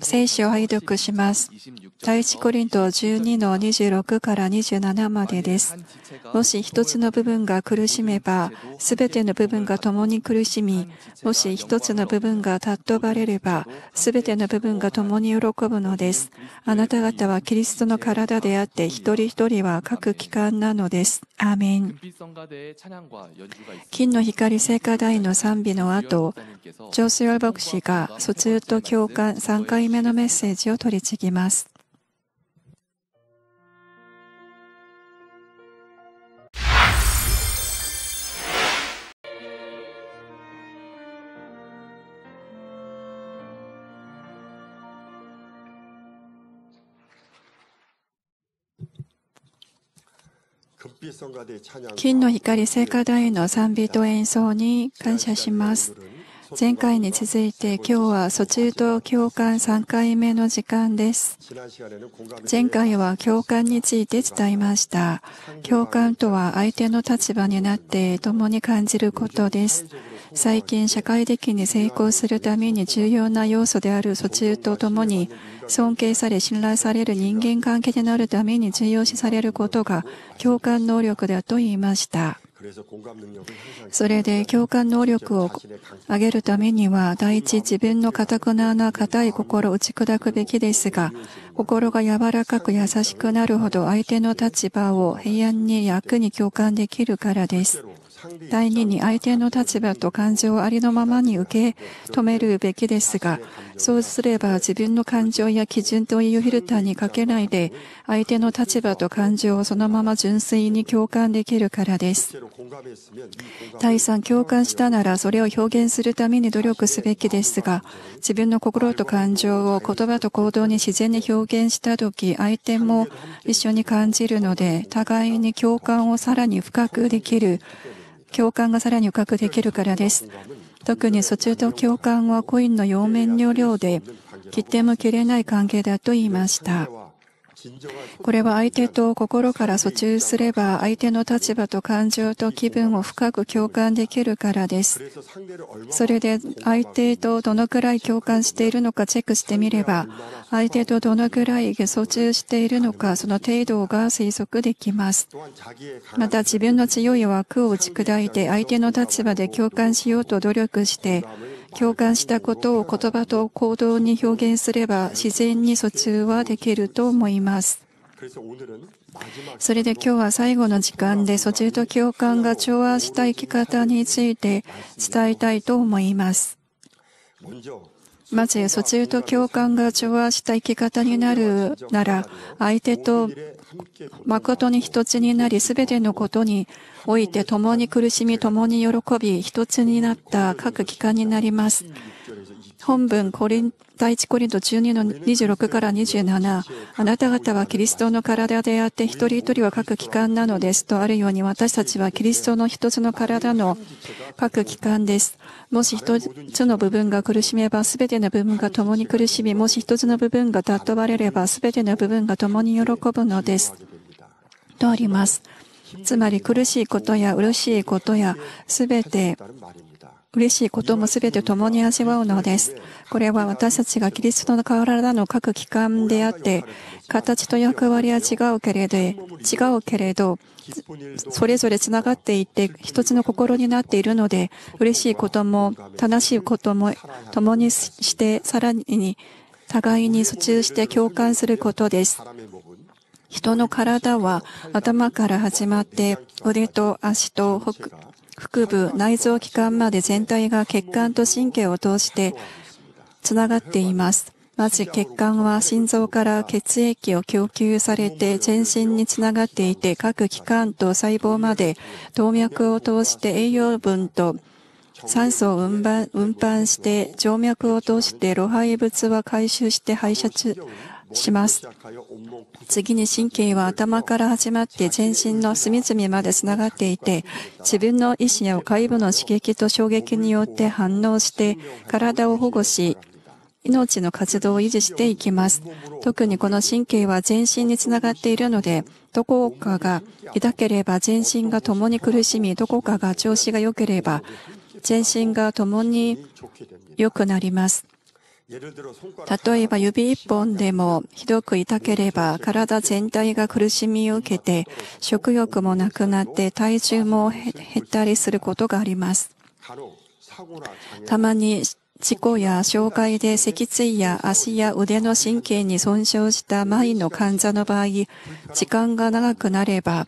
聖書を拝読します。第一コリント12の26から27までです。もし一つの部分が苦しめば、すべての部分が共に苦しみ、もし一つの部分が尊ばれれば、すべての部分が共に喜ぶのです。あなた方はキリストの体であって、一人一人は各機関なのです。アーメン。金の光聖火台の賛美の後、ジョス・ヨル牧師が卒ずっと教官3回目のメッセージを取り次ぎます。金の光聖火台の賛美と演奏に感謝します。前回に続いて今日はソ中と共感3回目の時間です。前回は共感について伝えました。共感とは相手の立場になって共に感じることです。最近社会的に成功するために重要な要素である訴中とともに尊敬され信頼される人間関係になるために重要視されることが共感能力だと言いました。それで共感能力を上げるためには、第一、自分の堅くなな硬い心を打ち砕くべきですが、心が柔らかく優しくなるほど相手の立場を平安に役に共感できるからです。第二に相手の立場と感情をありのままに受け止めるべきですが、そうすれば自分の感情や基準というフィルターにかけないで、相手の立場と感情をそのまま純粋に共感できるからです。第三、共感したならそれを表現するために努力すべきですが、自分の心と感情を言葉と行動に自然に表現したとき、相手も一緒に感じるので、互いに共感をさらに深くできる共感がさらに深くできるからです。特に疎中と共感はコインの両面両量で切っても切れない関係だと言いました。これは相手と心から訴求すれば、相手の立場と感情と気分を深く共感できるからです。それで、相手とどのくらい共感しているのかチェックしてみれば、相手とどのくらい訴訟しているのか、その程度が推測できます。また、自分の強い枠を打ち砕いて、相手の立場で共感しようと努力して、共感したことを言葉と行動に表現すれば自然に疎通はできると思います。それで今日は最後の時間で疎通と共感が調和した生き方について伝えたいと思います。まず、疎通と共感が調和した生き方になるなら、相手と誠に一つになり、すべてのことにおいて共に苦しみ、共に喜び、一つになった各機関になります。本文、コリン、第1コリント12の26から27、あなた方はキリストの体であって、一人一人は各機関なのですとあるように、私たちはキリストの一つの体の各機関です。もし一つの部分が苦しめば、すべての部分が共に苦しみ、もし一つの部分が尊ばれれば、すべての部分が共に喜ぶのです。とあります。つまり苦しいことや嬉しいことやすべて嬉しいこともすべて共に味わうのです。これは私たちがキリストの体の各器官であって、形と役割は違うけれど、違うけれど、それぞれ繋がっていって一つの心になっているので、嬉しいことも楽しいことも共にして、さらに互いに訴通して共感することです。人の体は頭から始まって腕と足と腹部、内臓器官まで全体が血管と神経を通してつながっています。まず血管は心臓から血液を供給されて全身につながっていて各器官と細胞まで動脈を通して栄養分と酸素を運搬して静脈を通して老廃物は回収して排出します。次に神経は頭から始まって全身の隅々まで繋がっていて、自分の意志や外部の刺激と衝撃によって反応して、体を保護し、命の活動を維持していきます。特にこの神経は全身につながっているので、どこかが痛ければ全身が共に苦しみ、どこかが調子が良ければ全身が共に良くなります。例えば指一本でもひどく痛ければ体全体が苦しみを受けて食欲もなくなって体重も減ったりすることがあります。たまに事故や障害で脊椎や足や腕の神経に損傷した前の患者の場合、時間が長くなれば、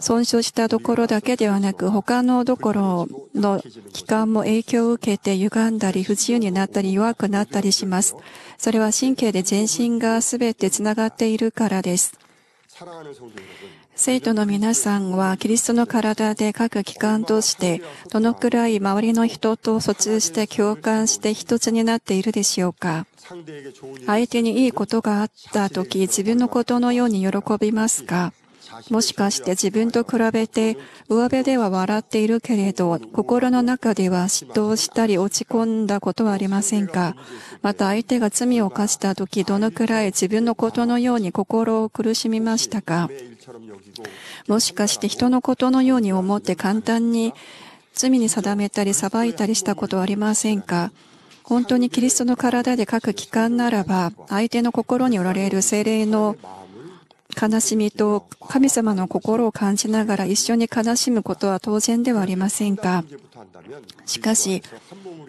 損傷したところだけではなく、他のところの器官も影響を受けて歪んだり、不自由になったり、弱くなったりします。それは神経で全身が全て繋がっているからです。生徒の皆さんは、キリストの体で各機関として、どのくらい周りの人と疎通して共感して一つになっているでしょうか相手にいいことがあったとき、自分のことのように喜びますかもしかして自分と比べて、上辺では笑っているけれど、心の中では嫉妬をしたり落ち込んだことはありませんかまた相手が罪を犯した時、どのくらい自分のことのように心を苦しみましたかもしかして人のことのように思って簡単に罪に定めたり裁いたりしたことはありませんか本当にキリストの体で書く器官ならば、相手の心におられる精霊の悲しみと神様の心を感じながら一緒に悲しむことは当然ではありませんか。しかし、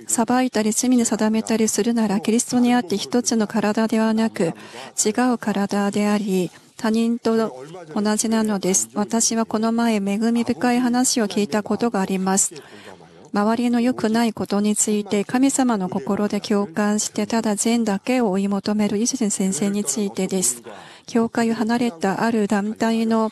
裁いたり罪に定めたりするなら、キリストにあって一つの体ではなく、違う体であり、他人と同じなのです。私はこの前、恵み深い話を聞いたことがあります。周りの良くないことについて神様の心で共感してただ善だけを追い求める伊勢先生についてです。教会を離れたある団体の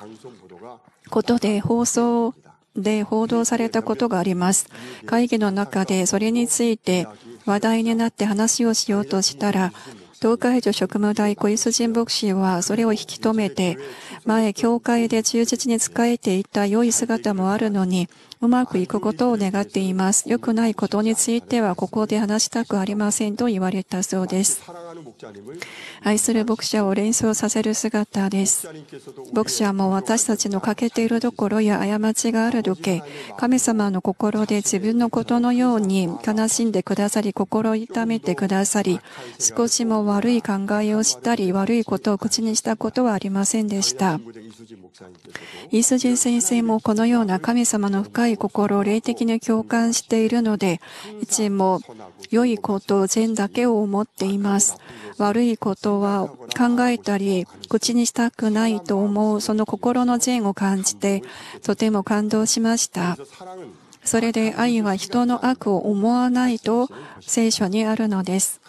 ことで放送で報道されたことがあります。会議の中でそれについて話題になって話をしようとしたら、東海女職務大小磯人牧師はそれを引き止めて、前、教会で忠実に仕えていた良い姿もあるのに、うまくいくことを願っています。良くないことについてはここで話したくありませんと言われたそうです。愛する牧者を連想させる姿です。牧者も私たちの欠けているところや過ちがある時、神様の心で自分のことのように悲しんでくださり、心痛めてくださり、少しも悪い考えをしたり、悪いことを口にしたことはありませんでした。イジン先生もこのような神様の深いい心を霊的に共感しているので、いつも良いこと善だけを思っています。悪いことは考えたり、口にしたくないと思う、その心の善を感じて、とても感動しました。それで愛は人の悪を思わないと聖書にあるのです。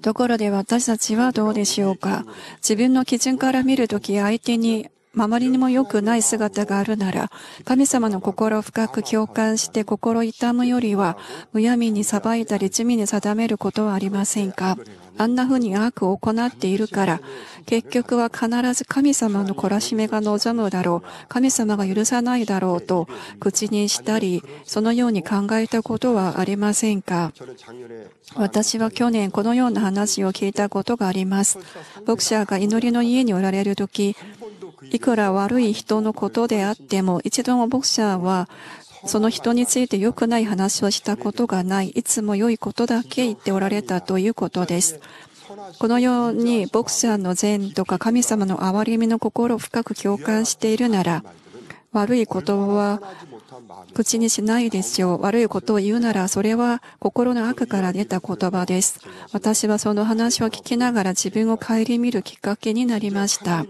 ところで私たちはどうでしょうか自分の基準から見るとき相手に周りにも良くない姿があるなら、神様の心を深く共感して心痛むよりは、むやみに裁いたり罪に定めることはありませんかあんな風に悪を行っているから、結局は必ず神様の懲らしめが望むだろう、神様が許さないだろうと口にしたり、そのように考えたことはありませんか私は去年このような話を聞いたことがあります。牧者が祈りの家におられる時、いくら悪い人のことであっても、一度も牧者はその人について良くない話をしたことがない、いつも良いことだけ言っておられたということです。このように、ボクシーの善とか神様の憐れみの心を深く共感しているなら、悪いことは口にしないでしょう。悪いことを言うなら、それは心の悪から出た言葉です。私はその話を聞きながら自分を顧みるきっかけになりました。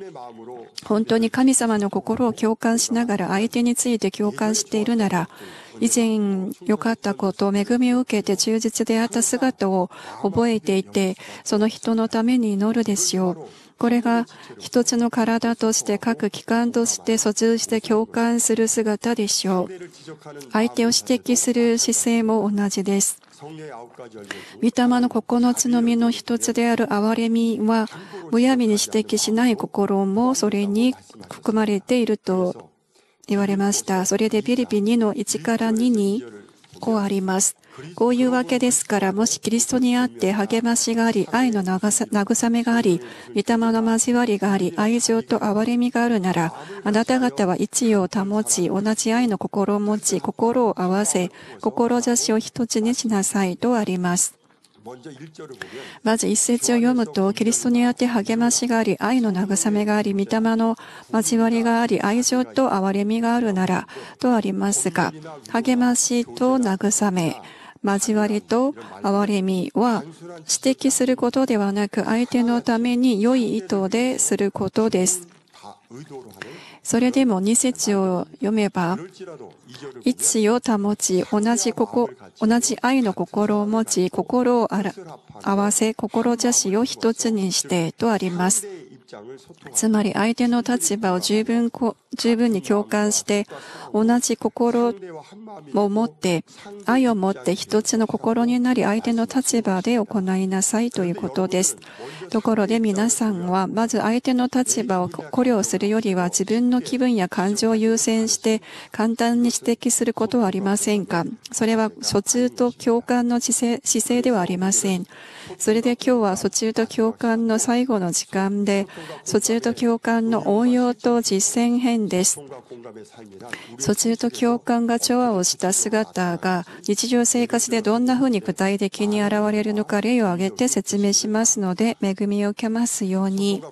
本当に神様の心を共感しながら相手について共感しているなら、以前良かったこと、恵みを受けて忠実であった姿を覚えていて、その人のために祈るでしょう。これが一つの体として各機関として疎通して共感する姿でしょう。相手を指摘する姿勢も同じです。御霊の9つの実の一つである憐れみは、むやみに指摘しない心もそれに含まれていると言われました。それでピリピ2の1から2にこうあります。こういうわけですから、もしキリストにあって励ましがあり、愛の慰めがあり、御霊の交わりがあり、愛情と憐れみがあるなら、あなた方は一様を保ち、同じ愛の心を持ち、心を合わせ、志を一つにしなさいとあります。まず一節を読むと、キリストにあって励ましがあり、愛の慰めがあり、御霊の交わりがあり、愛情と憐れみがあるなら、とありますが、励ましと慰め、交わりと憐れみは指摘することではなく相手のために良い意図ですることです。それでも2節を読めば、位置を保ち、同じここ、同じ愛の心を持ち、心を合わせ、しを一つにしてとあります。つまり相手の立場を十分十分に共感して、同じ心を持って、愛を持って一つの心になり、相手の立場で行いなさいということです。ところで皆さんは、まず相手の立場を考慮するよりは、自分の気分や感情を優先して、簡単に指摘することはありませんかそれは、疎通と共感の姿勢姿勢ではありません。それで今日は、疎通と共感の最後の時間で、疎通と共感の応用と実践編です。そちと共感が調和をした姿が日常生活でどんなふうに具体的に現れるのか例を挙げて説明しますので恵みを受けますように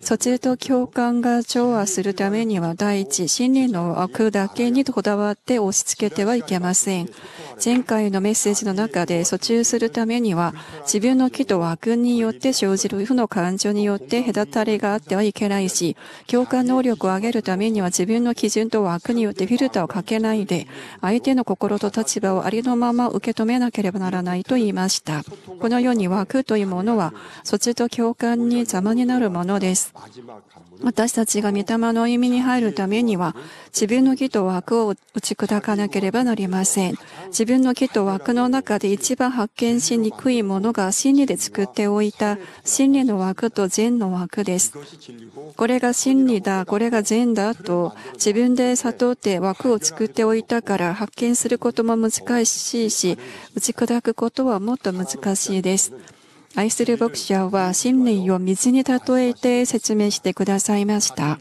そちと共感が調和するためには第一心理の枠だけにこだわって押し付けてはいけません前回のメッセージの中で訴求するためには自分の気と悪によって生じる負の感情によって隔たりがあってはいけないし共感能力を上げるためには自分の基準と枠によってフィルターをかけないで相手の心と立場をありのまま受け止めなければならないと言いましたこのように枠というものは訴中と共感に邪魔になるものです私たちが御霊の意味に入るためには、自分の義と枠を打ち砕かなければなりません。自分の義と枠の中で一番発見しにくいものが真理で作っておいた真理の枠と善の枠です。これが真理だ、これが善だと自分で悟って枠を作っておいたから発見することも難しいし、打ち砕くことはもっと難しいです。愛する牧者は心理を水に例えて説明してくださいました。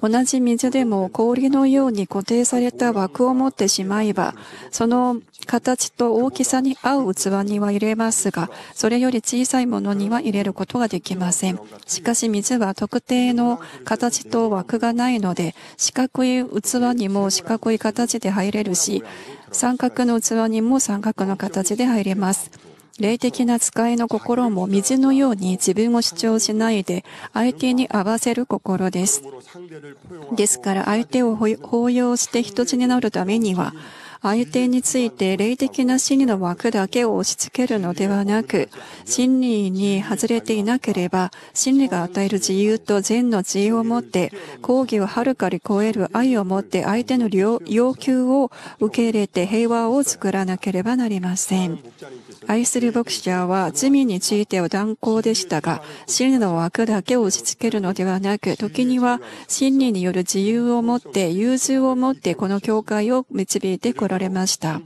同じ水でも氷のように固定された枠を持ってしまえば、その形と大きさに合う器には入れますが、それより小さいものには入れることができません。しかし水は特定の形と枠がないので、四角い器にも四角い形で入れるし、三角の器にも三角の形で入れます。霊的な使いの心も水のように自分を主張しないで相手に合わせる心です。ですから相手を包容して人質になるためには相手について霊的な真理の枠だけを押し付けるのではなく、真理に外れていなければ、真理が与える自由と善の自由を持って、抗議をはるかに超える愛を持って相手の要求を受け入れて平和を作らなければなりません。愛する牧師者は罪については断行でしたが、真理の枠だけを押し付けるのではなく、時には真理による自由を持って、融通を持ってこの教会を導いてこらられました。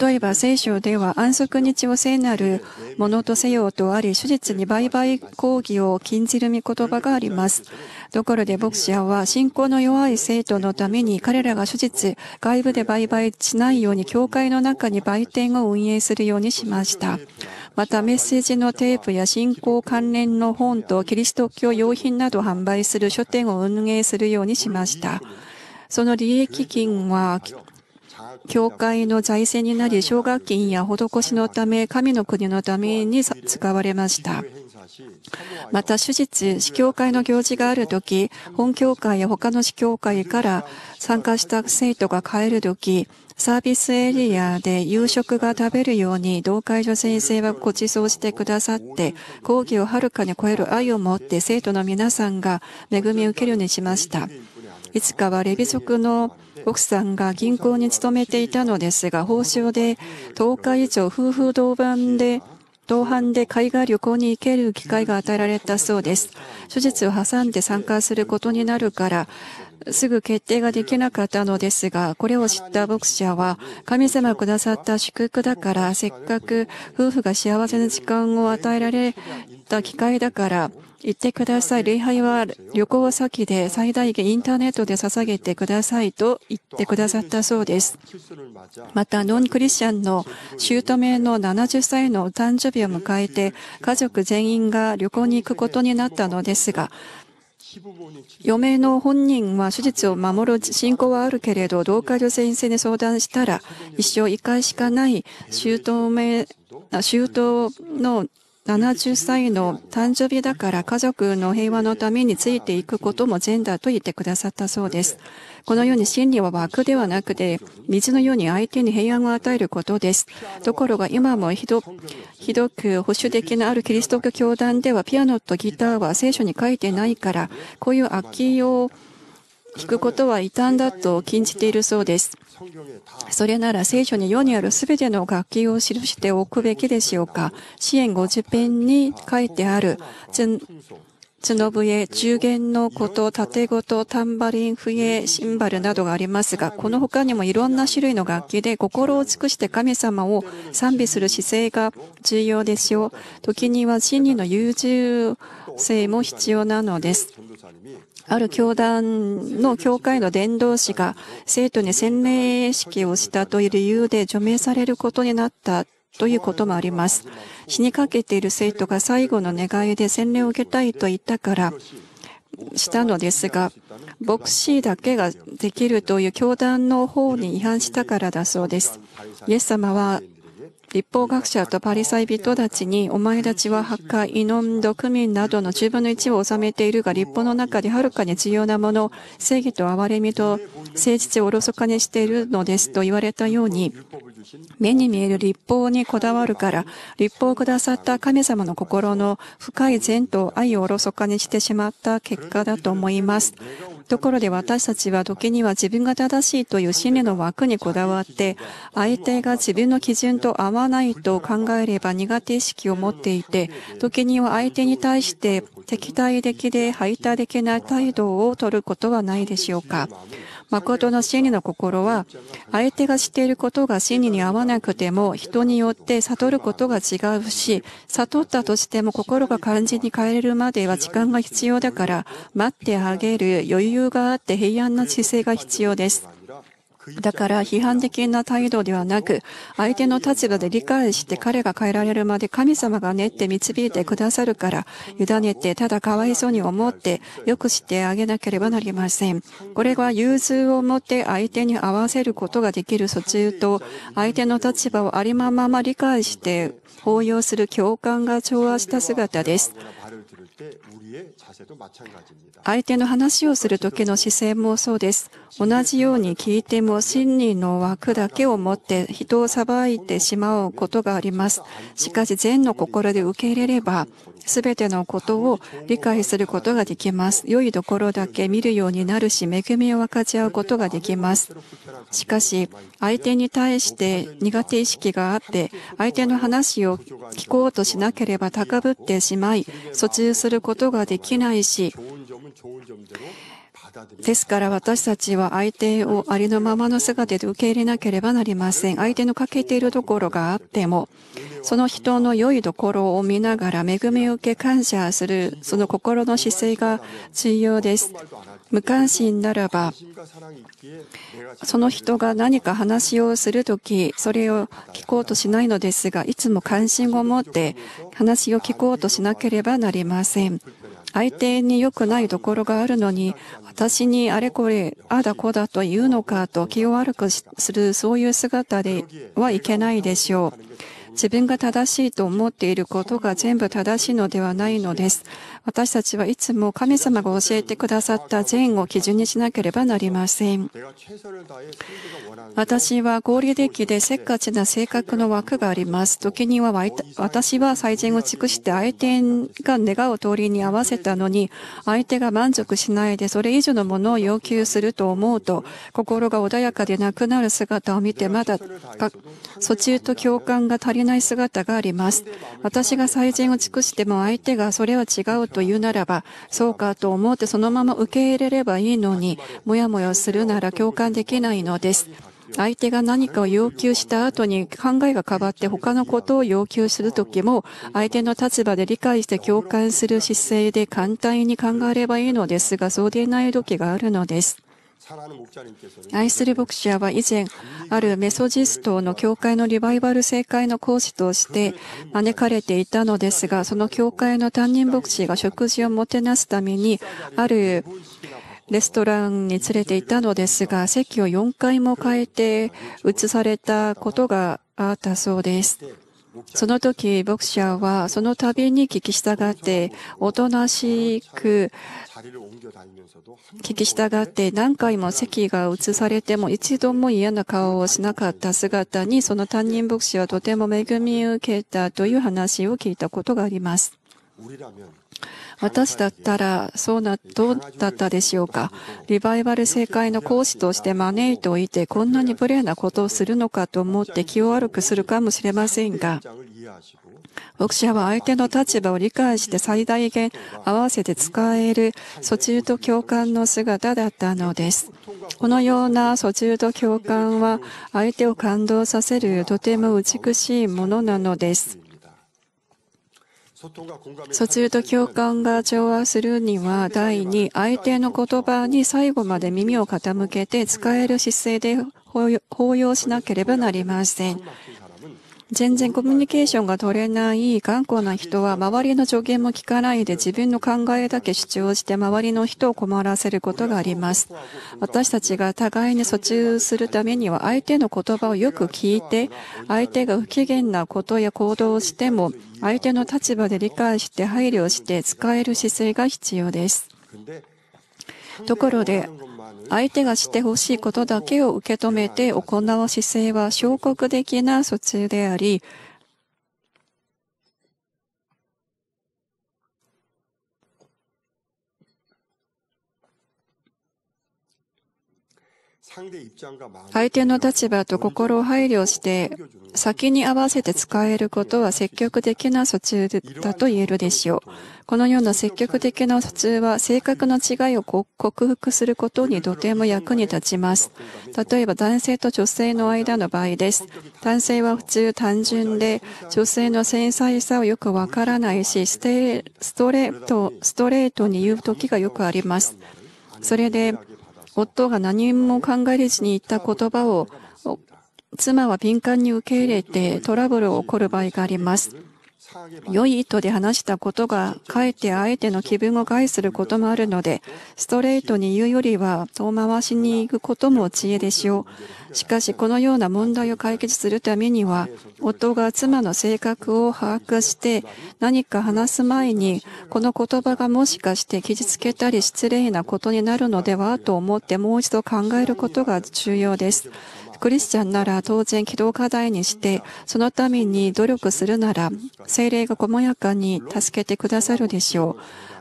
例えば聖書では安息日を聖なるものとせよとあり、手術に売買抗議を禁じる御言葉があります。ところで牧師は信仰の弱い生徒のために彼らが手術、外部で売買しないように教会の中に売店を運営するようにしました。またメッセージのテープや信仰関連の本とキリスト教用品など販売する書店を運営するようにしました。その利益金は教会の財政になり、奨学金や施しのため、神の国のために使われました。また、手術、司教会の行事があるとき、本教会や他の司教会から参加した生徒が帰るとき、サービスエリアで夕食が食べるように同会所先生はご馳走してくださって、講義をはるかに超える愛を持って生徒の皆さんが恵みを受けるようにしました。いつかはレビ族の奥さんが銀行に勤めていたのですが、報酬で10日以上夫婦同伴で同伴で海外旅行に行ける機会が与えられたそうです。手術を挟んで参加することになるから、すぐ決定ができなかったのですが、これを知った牧者は、神様がくださった祝福だから、せっかく夫婦が幸せな時間を与えられた機会だから、行ってください。礼拝は旅行先で最大限インターネットで捧げてくださいと言ってくださったそうです。また、ノンクリスチャンの姑の70歳のお誕生日を迎えて、家族全員が旅行に行くことになったのですが、余命の本人は手術を守る信仰はあるけれど、同化女院生に相談したら、一生一回しかない、周到の70歳の誕生日だから家族の平和のためについていくこともジェンダーと言ってくださったそうです。このように真理は枠ではなくて、水のように相手に平安を与えることです。ところが今もひどひどく保守的なあるキリスト教教団ではピアノとギターは聖書に書いてないから、こういうき器を聞くことは異端だと禁じているそうです。それなら聖書に世にあるすべての楽器を記しておくべきでしょうか。支援50編に書いてある、角笛、中弦のこと、縦ごと、タンバリン、笛、シンバルなどがありますが、この他にもいろんな種類の楽器で心を尽くして神様を賛美する姿勢が重要でしょう。時には真理の優柔性も必要なのです。ある教団の教会の伝道師が生徒に洗礼式をしたという理由で除名されることになったということもあります。死にかけている生徒が最後の願いで洗礼を受けたいと言ったから、したのですが、牧師だけができるという教団の方に違反したからだそうです。イエス様は立法学者とパリサイ人たちに、お前たちは破壊、んど区民などの10分の1を収めているが、立法の中ではるかに重要なもの、正義と憐れみと誠実をおろそかにしているのですと言われたように、目に見える立法にこだわるから、立法をくださった神様の心の深い善と愛をおろそかにしてしまった結果だと思います。ところで私たちは時には自分が正しいという心理の枠にこだわって、相手が自分の基準と合わないと考えれば苦手意識を持っていて、時には相手に対して敵対的で排他的な態度を取ることはないでしょうか。誠の真理の心は、相手がしていることが真理に合わなくても、人によって悟ることが違うし、悟ったとしても心が漢字に変えるまでは時間が必要だから、待ってあげる余裕があって平安な姿勢が必要です。だから批判的な態度ではなく、相手の立場で理解して彼が変えられるまで神様が練って導いてくださるから、委ねてただかわいそうに思って、よくしてあげなければなりません。これは融通をもって相手に合わせることができる訴求と、相手の立場をありまま理解して、包容する共感が調和した姿です。相手の話をする時の姿勢もそうです。同じように聞いても真理の枠だけを持って人を裁いてしまうことがあります。しかし善の心で受け入れれば、すべてのことを理解することができます。良いところだけ見るようになるし、恵みを分かち合うことができます。しかし、相手に対して苦手意識があって、相手の話を聞こうとしなければ高ぶってしまい、訴通することができないし、ですから私たちは相手をありのままの姿で受け入れなければなりません。相手の欠けているところがあっても、その人の良いところを見ながら恵みを受け感謝する、その心の姿勢が重要です。無関心ならば、その人が何か話をするとき、それを聞こうとしないのですが、いつも関心を持って話を聞こうとしなければなりません。相手に良くないところがあるのに、私にあれこれ、あだこだと言うのかと気を悪くする、そういう姿ではいけないでしょう。自分が正しいと思っていることが全部正しいのではないのです。私たちはいつも神様が教えてくださった善を基準にしなければなりません。私は合理的でせっかちな性格の枠があります。時には私は最善を尽くして相手が願う通りに合わせたのに、相手が満足しないでそれ以上のものを要求すると思うと、心が穏やかでなくなる姿を見て、まだ訴中と共感が足りない姿があります。私が最善を尽くしても相手がそれは違うと言うならば、そうかと思ってそのまま受け入れればいいのに、もやもやするなら共感できないのです。相手が何かを要求した後に考えが変わって他のことを要求するときも相手の立場で理解して共感する姿勢で簡単に考えればいいのですがそうでない時があるのです。愛する牧師は以前、あるメソジストの教会のリバイバル正会の講師として招かれていたのですが、その教会の担任牧師が食事をもてなすために、あるレストランに連れていたのですが、席を4回も変えて移されたことがあったそうです。その時、牧者はその度に聞き従って、おとなしく聞き従って何回も席が移されても一度も嫌な顔をしなかった姿に、その担任牧師はとても恵み受けたという話を聞いたことがあります。私だったらそうなどうだったでしょうかリバイバル正解の講師として招いておいてこんなに無礼なことをするのかと思って気を悪くするかもしれませんが牧者は相手の立場を理解して最大限合わせて使える訴中と共感の姿だったのですこのような訴中と共感は相手を感動させるとても美しいものなのです疎通と共感が調和するには、第二、相手の言葉に最後まで耳を傾けて、使える姿勢で抱擁しなければなりません。全然コミュニケーションが取れない頑固な人は周りの助言も聞かないで自分の考えだけ主張して周りの人を困らせることがあります。私たちが互いに訴求するためには相手の言葉をよく聞いて相手が不機嫌なことや行動をしても相手の立場で理解して配慮して使える姿勢が必要です。ところで相手がしてほしいことだけを受け止めて行う姿勢は小国的な疎通であり、相手の立場と心を配慮して、先に合わせて使えることは積極的な疎通だと言えるでしょう。このような積極的な疎通は、性格の違いを克服することにとても役に立ちます。例えば、男性と女性の間の場合です。男性は普通単純で、女性の繊細さをよくわからないし、ストレート、ストレートに言う時がよくあります。それで、夫が何も考えずに言った言葉を妻は敏感に受け入れてトラブルを起こる場合があります。良い意図で話したことが、かえって相手の気分を害することもあるので、ストレートに言うよりは、遠回しに行くことも知恵でしょう。しかし、このような問題を解決するためには、夫が妻の性格を把握して、何か話す前に、この言葉がもしかして傷つけたり失礼なことになるのではと思ってもう一度考えることが重要です。クリスチャンなら当然起動課題にして、そのために努力するなら、精霊が細やかに助けてくださるでしょ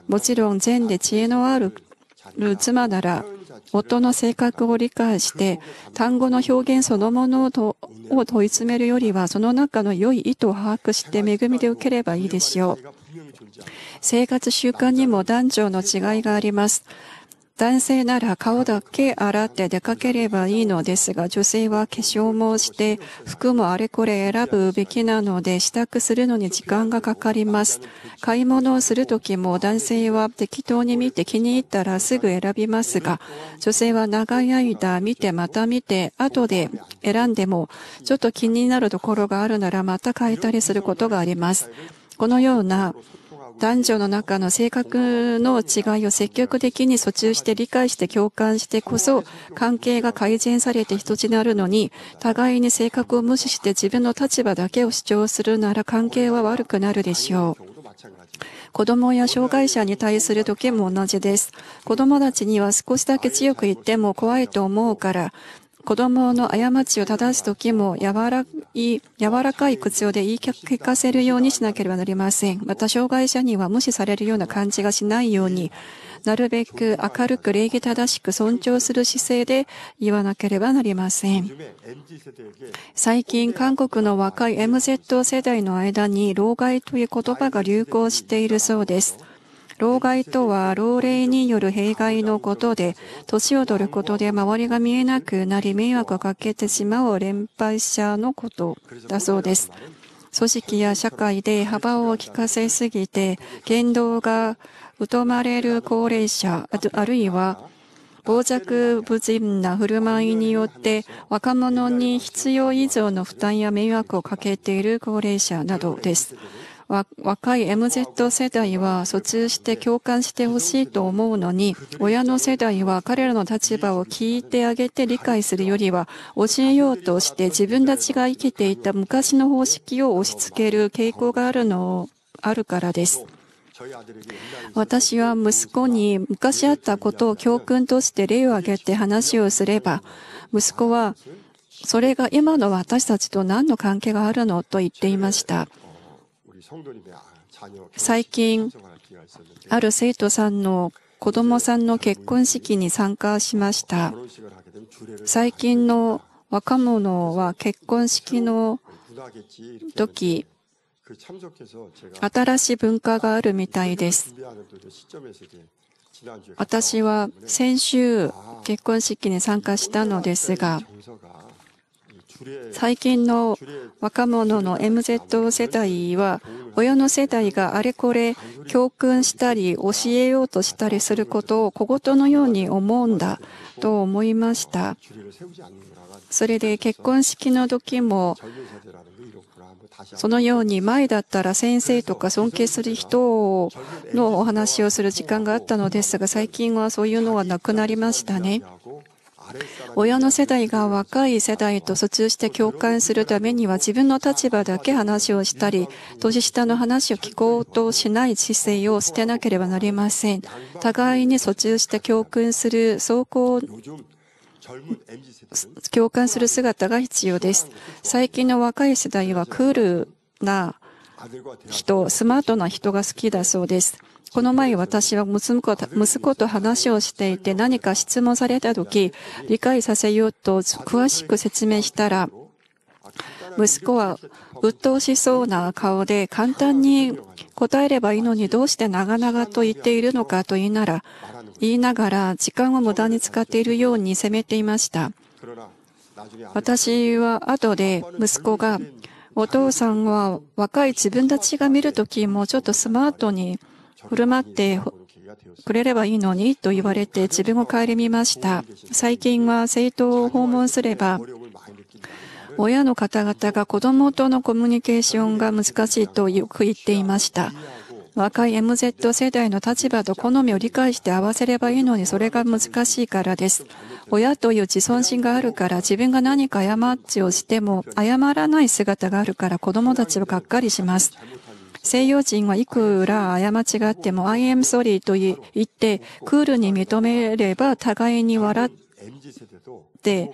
う。もちろん善で知恵のある妻なら、夫の性格を理解して、単語の表現そのものを問い詰めるよりは、その中の良い意図を把握して恵みで受ければいいでしょう。生活習慣にも男女の違いがあります。男性なら顔だけ洗って出かければいいのですが、女性は化粧もして、服もあれこれ選ぶべきなので、支度するのに時間がかかります。買い物をするときも男性は適当に見て気に入ったらすぐ選びますが、女性は長い間見てまた見て、後で選んでも、ちょっと気になるところがあるならまた変えたりすることがあります。このような男女の中の性格の違いを積極的に訴通して理解して共感してこそ関係が改善されて人とになるのに互いに性格を無視して自分の立場だけを主張するなら関係は悪くなるでしょう。子供や障害者に対する時も同じです。子供たちには少しだけ強く言っても怖いと思うから、子供の過ちを正す時も柔らい柔らかい口調で言い聞かせるようにしなければなりません。また、障害者には無視されるような感じがしないように、なるべく明るく礼儀正しく尊重する姿勢で言わなければなりません。最近、韓国の若い MZ 世代の間に、老害という言葉が流行しているそうです。老害とは老齢による弊害のことで、年を取ることで周りが見えなくなり迷惑をかけてしまう連敗者のことだそうです。組織や社会で幅を利かせすぎて、言動が疎まれる高齢者、あるいは、傍若無人な振る舞いによって若者に必要以上の負担や迷惑をかけている高齢者などです。若い MZ 世代は疎通して共感してほしいと思うのに、親の世代は彼らの立場を聞いてあげて理解するよりは、教えようとして自分たちが生きていた昔の方式を押し付ける傾向があるの、あるからです。私は息子に昔あったことを教訓として例を挙げて話をすれば、息子は、それが今の私たちと何の関係があるのと言っていました。最近、ある生徒さんの子供さんの結婚式に参加しました。最近の若者は結婚式の時、新しい文化があるみたいです。私は先週結婚式に参加したのですが、最近の若者の MZ 世代は、親の世代があれこれ教訓したり教えようとしたりすることを小言のように思うんだと思いました。それで結婚式の時も、そのように前だったら先生とか尊敬する人のお話をする時間があったのですが、最近はそういうのはなくなりましたね。親の世代が若い世代と疎通して共感するためには自分の立場だけ話をしたり、年下の話を聞こうとしない姿勢を捨てなければなりません。互いに疎通して共感する走行共感する姿が必要です。最近の若い世代はクールな人、スマートな人が好きだそうです。この前私は息子息子と話をしていて何か質問された時、理解させようと詳しく説明したら、息子は鬱陶しそうな顔で簡単に答えればいいのにどうして長々と言っているのかと言いなら、言いながら時間を無駄に使っているように責めていました。私は後で息子が、お父さんは若い自分たちが見るときもちょっとスマートに振る舞ってくれればいいのにと言われて自分を顧みました。最近は政党を訪問すれば、親の方々が子供とのコミュニケーションが難しいとよく言っていました。若い MZ 世代の立場と好みを理解して合わせればいいのにそれが難しいからです。親という自尊心があるから自分が何か過ちをしても謝らない姿があるから子供たちはがっかりします。西洋人はいくら過ちがあっても I am sorry と言ってクールに認めれば互いに笑って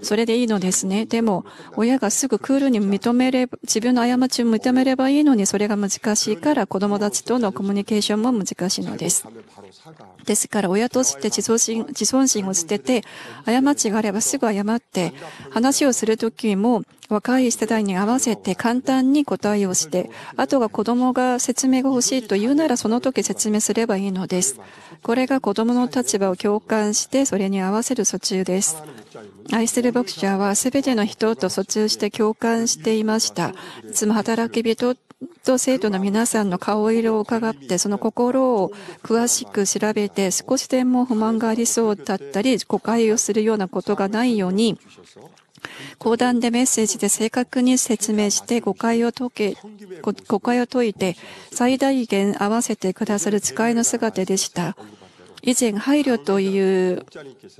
それでいいのですね。でも、親がすぐクールに認めれば、自分の過ちを認めればいいのに、それが難しいから、子供たちとのコミュニケーションも難しいのです。ですから、親として自尊心自尊心を捨てて、過ちがあればすぐ謝って、話をするときも、若い世代に合わせて簡単に答えをして、あとは子供が説明が欲しいと言うならその時説明すればいいのです。これが子供の立場を共感して、それに合わせる途中です。愛する牧者は全ての人と訴求して共感していました。いつも働き人と生徒の皆さんの顔色を伺って、その心を詳しく調べて、少しでも不満がありそうだったり、誤解をするようなことがないように、講談でメッセージで正確に説明して誤解を解け、誤解を解いて最大限合わせてくださる使いの姿でした。以前、配慮という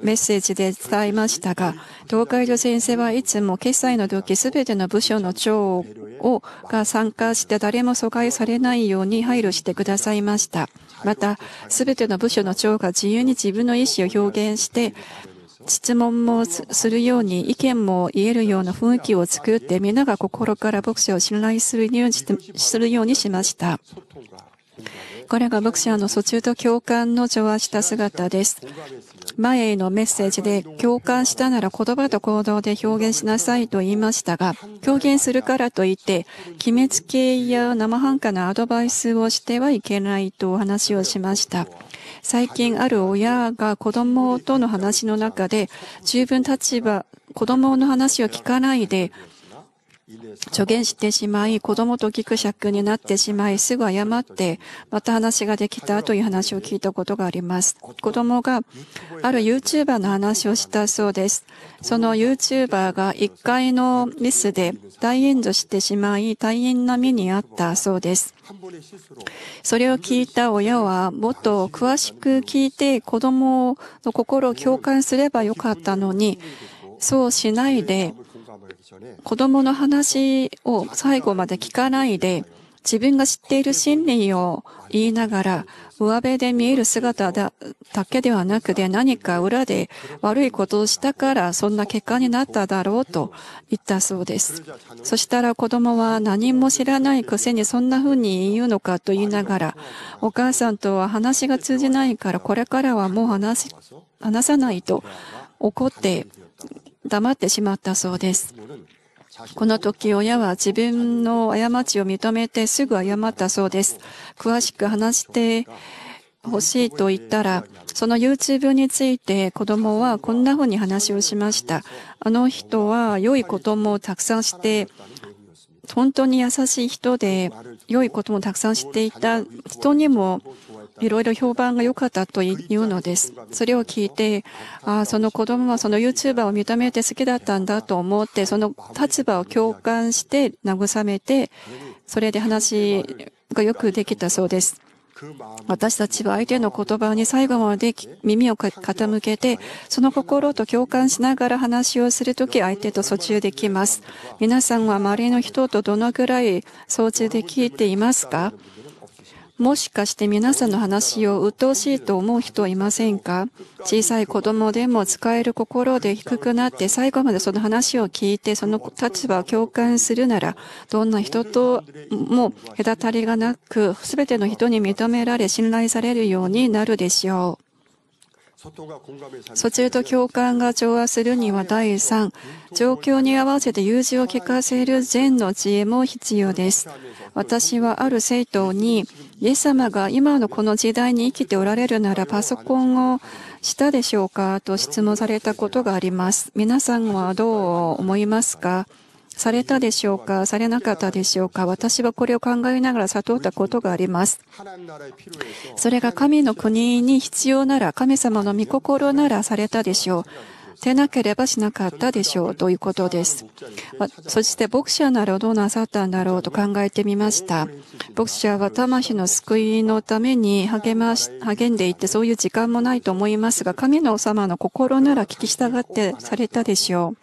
メッセージで伝えましたが、東海女先生はいつも決済の時、すべての部署の長をが参加して誰も阻害されないように配慮してくださいました。また、すべての部署の長が自由に自分の意思を表現して、質問もするように、意見も言えるような雰囲気を作って、みんなが心から牧師を信頼するようにするようにしました。これが牧師の途中と共感の調和した姿です。前へのメッセージで共感したなら言葉と行動で表現しなさいと言いましたが、表現するからといって、決めつけや生半可なアドバイスをしてはいけないとお話をしました。最近ある親が子供との話の中で、十分立場、子供の話を聞かないで、助言してしまい、子供と聞くシになってしまい、すぐ謝って、また話ができたという話を聞いたことがあります。子供がある YouTuber の話をしたそうです。その YouTuber が1回のミスで大炎上してしまい、大変な目にあったそうです。それを聞いた親は、もっと詳しく聞いて子供の心を共感すればよかったのに、そうしないで、子供の話を最後まで聞かないで、自分が知っている真理を言いながら、上辺で見える姿だけではなくて、何か裏で悪いことをしたから、そんな結果になっただろうと言ったそうです。そしたら子供は何も知らないくせにそんな風に言うのかと言いながら、お母さんとは話が通じないから、これからはもう話、話さないと怒って黙ってしまったそうです。この時親は自分の過ちを認めてすぐ謝ったそうです。詳しく話して欲しいと言ったら、その YouTube について子供はこんな風に話をしました。あの人は良いこともたくさんして、本当に優しい人で良いこともたくさんしていた人にもいろいろ評判が良かったというのです。それを聞いて、あその子供はその YouTuber を認めて好きだったんだと思って、その立場を共感して慰めて、それで話がよくできたそうです。私たちは相手の言葉に最後まで耳を傾けて、その心と共感しながら話をするとき、相手と訴中できます。皆さんは周りの人とどのくらい操中で聞いていますかもしかして皆さんの話を鬱陶しいと思う人はいませんか小さい子供でも使える心で低くなって最後までその話を聞いてその立場を共感するならどんな人とも隔たりがなく全ての人に認められ信頼されるようになるでしょう。そちらと共感が調和するには第3、状況に合わせて友情を聞かせる善の知恵も必要です。私はある生徒に、イエス様が今のこの時代に生きておられるならパソコンをしたでしょうかと質問されたことがあります。皆さんはどう思いますかされたでしょうかされなかったでしょうか私はこれを考えながら悟ったことがあります。それが神の国に必要なら、神様の御心ならされたでしょう。でなければしなかったでしょうということです。そして牧者ならどうなさったんだろうと考えてみました。牧者は魂の救いのために励まし、励んでいてそういう時間もないと思いますが、神の様の心なら聞き従ってされたでしょう。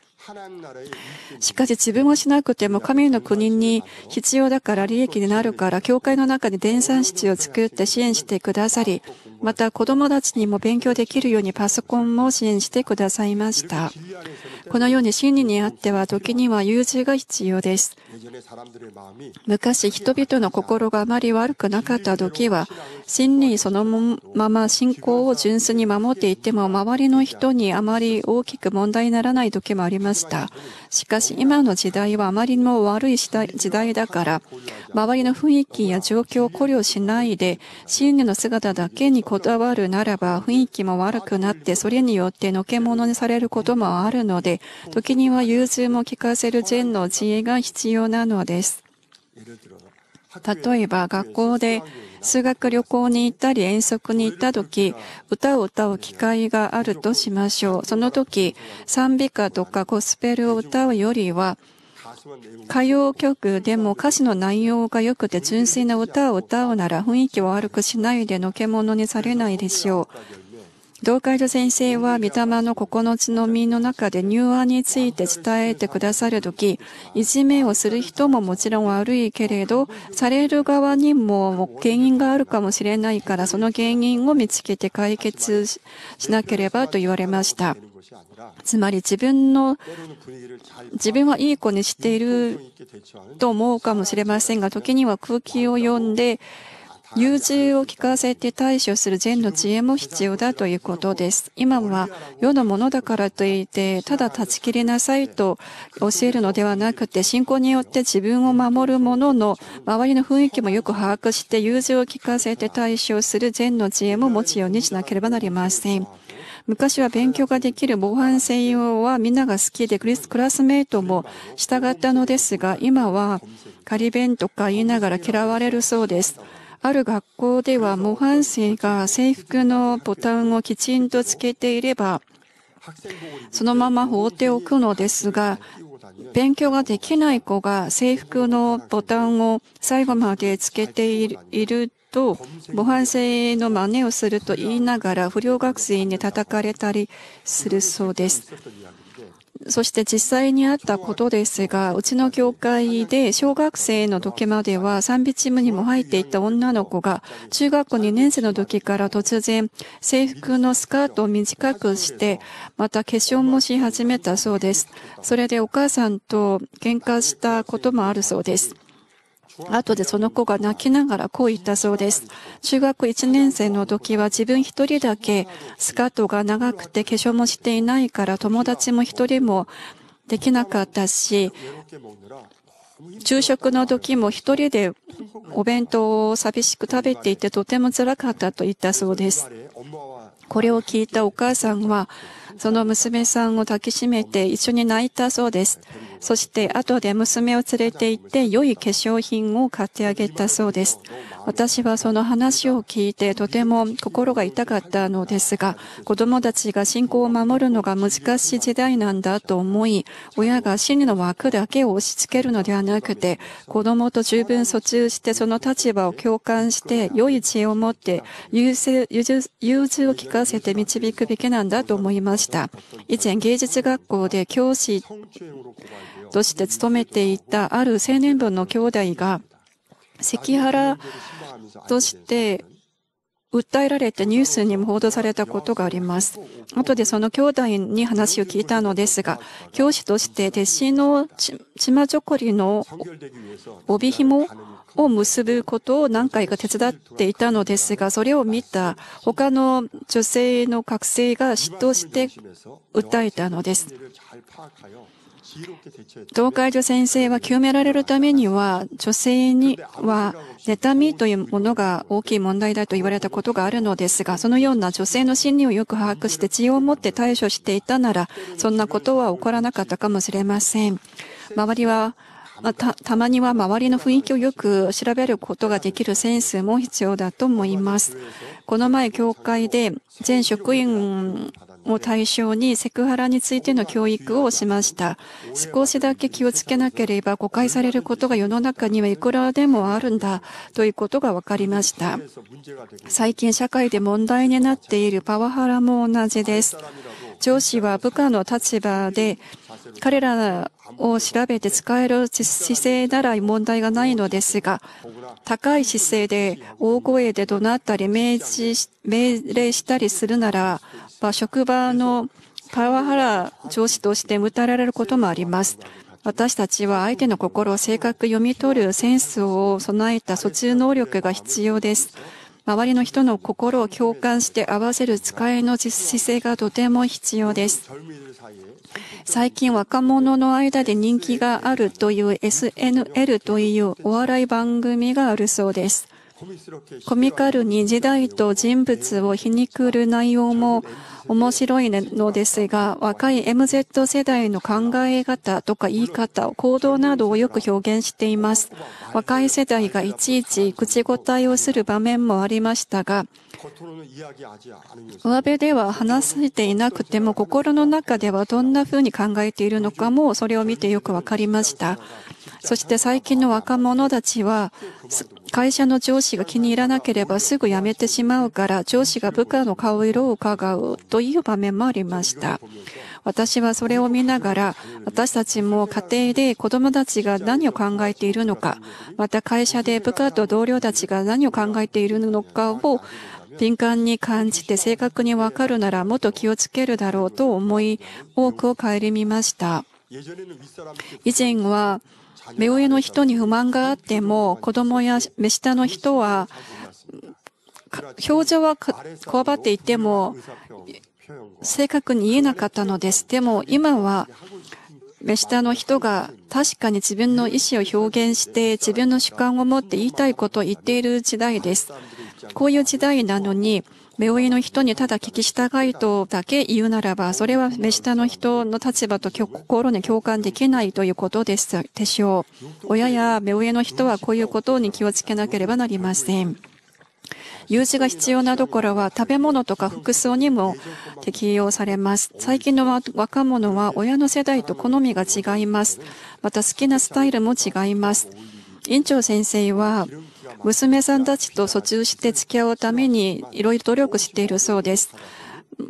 しかし自分はしなくても神の国に必要だから利益になるから、教会の中に電算室を作って支援してくださり、また子供たちにも勉強できるようにパソコンも支援してくださいました。このように真理にあっては時には友情が必要です。昔人々の心があまり悪くなかった時は、真理そのまま信仰を純粋に守っていても周りの人にあまり大きく問題にならない時もありました。しかし今の時代はあまりにも悪い時代だから、周りの雰囲気や状況を考慮しないで、真理の姿だけにこだわるならば雰囲気も悪くなってそれによってのけものにされることもあるので時には融通も利かせる善の知恵が必要なのです。例えば学校で数学旅行に行ったり遠足に行った時歌を歌う機会があるとしましょうその時賛美歌とかコスペルを歌うよりは歌謡曲でも歌詞の内容が良くて純粋な歌を歌うなら雰囲気を悪くしないでのけ者にされないでしょう。道海道先生は御霊の9つの実の中で入和について伝えてくださる時、いじめをする人ももちろん悪いけれど、される側にも原因があるかもしれないから、その原因を見つけて解決しなければと言われました。つまり自分の、自分はいい子にしていると思うかもしれませんが、時には空気を読んで、友人を聞かせて対処する善の知恵も必要だということです。今は世のものだからといって、ただ断ち切りなさいと教えるのではなくて、信仰によって自分を守るものの、周りの雰囲気もよく把握して、友人を聞かせて対処する善の知恵も持つようにしなければなりません。昔は勉強ができる防犯専用はみんなが好きで、クラスメイトも従ったのですが、今は仮弁とか言いながら嫌われるそうです。ある学校では模範生が制服のボタンをきちんとつけていれば、そのまま放っておくのですが、勉強ができない子が制服のボタンを最後までつけていると模範性の真似をすると言いながら不良学生に叩かれたりするそうです。そして実際にあったことですが、うちの教会で小学生の時までは賛美チームにも入っていた女の子が、中学校2年生の時から突然制服のスカートを短くして、また化粧もし始めたそうです。それでお母さんと喧嘩したこともあるそうです。後でその子が泣きながらこう言ったそうです。中学1年生の時は自分一人だけスカートが長くて化粧もしていないから友達も一人もできなかったし、昼食の時も一人でお弁当を寂しく食べていてとても辛かったと言ったそうです。これを聞いたお母さんは、その娘さんを抱きしめて一緒に泣いたそうです。そして後で娘を連れて行って良い化粧品を買ってあげたそうです。私はその話を聞いてとても心が痛かったのですが、子供たちが信仰を守るのが難しい時代なんだと思い、親が真理の枠だけを押し付けるのではなくて、子供と十分疎通してその立場を共感して良い知恵を持って融通を聞かせて導くべきなんだと思いました。以前芸術学校で教師として勤めていたある青年部の兄弟が、関原として訴えられてニュースにも報道されたことがあります。後でその兄弟に話を聞いたのですが、教師として弟子のちまちょこりの帯紐を結ぶことを何回か手伝っていたのですが、それを見た他の女性の学生が嫉妬して訴えたのです。東海女先生は清められるためには、女性には妬みというものが大きい問題だと言われたことがあるのですが、そのような女性の心理をよく把握して知恵を持って対処していたなら、そんなことは起こらなかったかもしれません。周りはたたまには周りの雰囲気をよく調べることができるセンスも必要だと思います。この前、教会で全職員を対象にセクハラについての教育をしました。少しだけ気をつけなければ誤解されることが世の中にはいくらでもあるんだということが分かりました。最近社会で問題になっているパワハラも同じです。上司は部下の立場で彼らを調べて使える姿勢なら問題がないのですが、高い姿勢で大声で怒鳴ったり命令したりするならまあ、職場のパワハラ上司として迎たられることもあります。私たちは相手の心を正確読み取るセンスを備えた訴求能力が必要です。周りの人の心を共感して合わせる使いの姿勢がとても必要です。最近若者の間で人気があるという SNL というお笑い番組があるそうです。コミカルに時代と人物を皮肉る内容も面白いのですが、若い MZ 世代の考え方とか言い方、行動などをよく表現しています。若い世代がいちいち口答えをする場面もありましたが、上辺では話していなくても、心の中ではどんな風に考えているのかも、それを見てよくわかりました。そして最近の若者たちは、会社の上司が気に入らなければすぐ辞めてしまうから、上司が部下の顔色を伺うという場面もありました。私はそれを見ながら、私たちも家庭で子供たちが何を考えているのか、また会社で部下と同僚たちが何を考えているのかを敏感に感じて正確にわかるならもっと気をつけるだろうと思い、多くを顧みました。以前は、目上の人に不満があっても、子供や目下の人は、表情はこわばっていても、正確に言えなかったのです。でも今は、目下の人が確かに自分の意思を表現して、自分の主観を持って言いたいことを言っている時代です。こういう時代なのに、目上の人にただ聞き従いとだけ言うならば、それは目下の人の立場と心に共感できないということです、でしょう。親や目上の人はこういうことに気をつけなければなりません。有事が必要なところは食べ物とか服装にも適用されます。最近の若者は親の世代と好みが違います。また好きなスタイルも違います。院長先生は娘さんたちと卒中して付き合うためにいろいろ努力しているそうです。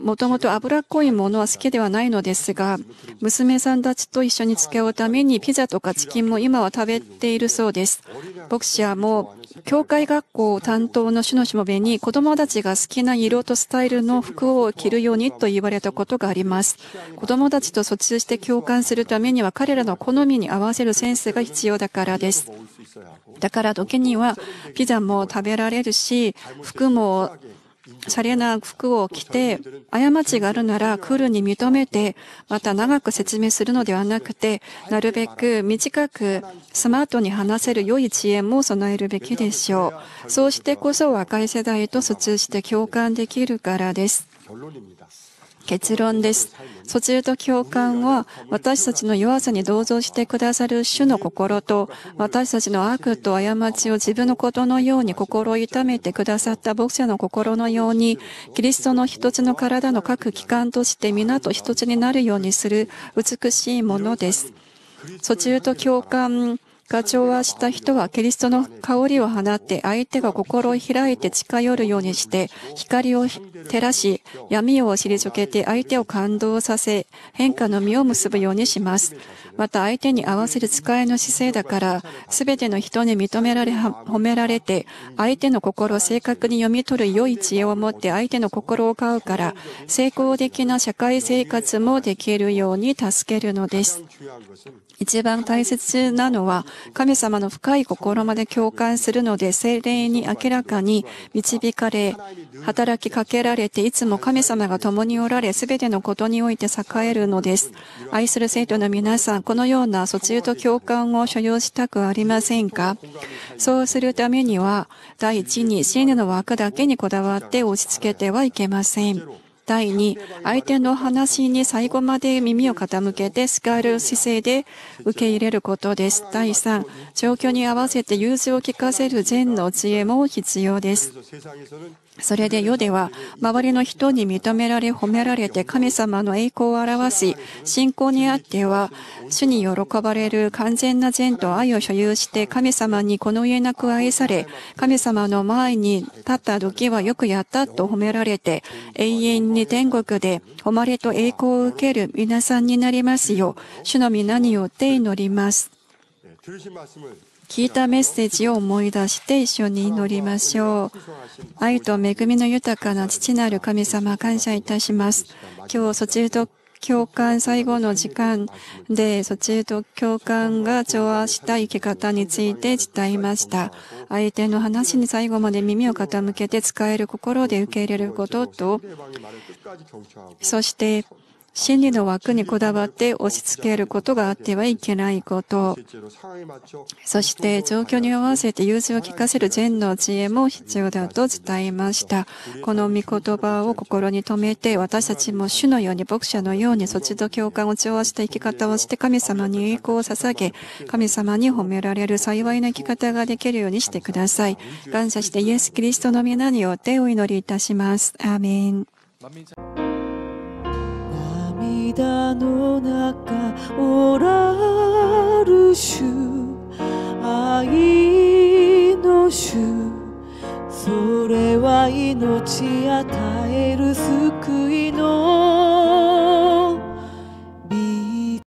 もともと脂っこいものは好きではないのですが、娘さんたちと一緒に付き合うためにピザとかチキンも今は食べているそうです。牧師はもう教会学校担当の主のしもべに子供たちが好きな色とスタイルの服を着るようにと言われたことがあります。子供たちと疎通して共感するためには彼らの好みに合わせるセンスが必要だからです。だから時にはピザも食べられるし、服もャレな服を着て、過ちがあるならクールに認めて、また長く説明するのではなくて、なるべく短くスマートに話せる良い知恵も備えるべきでしょう。そうしてこそ若い世代と疎通して共感できるからです。結論です。疎中と共感は私たちの弱さに同情してくださる主の心と私たちの悪と過ちを自分のことのように心を痛めてくださった牧者の心のようにキリストの一つの体の各器官として皆と一つになるようにする美しいものです。疎中と共感課調和した人はキリストの香りを放って相手が心を開いて近寄るようにして光を照らし闇を退けて相手を感動させ変化の実を結ぶようにします。また相手に合わせる使いの姿勢だから全ての人に認められ褒められて相手の心を正確に読み取る良い知恵を持って相手の心を買うから成功的な社会生活もできるように助けるのです。一番大切なのは、神様の深い心まで共感するので、精霊に明らかに導かれ、働きかけられて、いつも神様が共におられ、すべてのことにおいて栄えるのです。愛する生徒の皆さん、このような卒中と共感を所有したくありませんかそうするためには、第一に真理の枠だけにこだわって押し付けてはいけません。第2、相手の話に最後まで耳を傾けて、叱る姿勢で受け入れることです。第3、状況に合わせて融通を利かせる善の知恵も必要です。それで世では周りの人に認められ褒められて神様の栄光を表し信仰にあっては主に喜ばれる完全な善と愛を所有して神様にこの家なく愛され神様の前に立った時はよくやったと褒められて永遠に天国で誉れと栄光を受ける皆さんになりますよ主の皆によって祈ります。聞いたメッセージを思い出して一緒に祈りましょう。愛と恵みの豊かな父なる神様、感謝いたします。今日、そちと教官最後の時間で、そちと教官が調和した生き方について伝えました。相手の話に最後まで耳を傾けて使える心で受け入れることと、そして、真理の枠にこだわって押し付けることがあってはいけないこと、そして状況に合わせて融通を利かせる善の知恵も必要だと伝えました。この御言葉を心に留めて、私たちも主のように牧者のようにそっちと共感を調和した生き方をして神様に栄光を捧げ、神様に褒められる幸いな生き方ができるようにしてください。感謝してイエス・キリストの皆によってお祈りいたします。アーメン。涙の中おらるシュ愛の主それは命与える救いの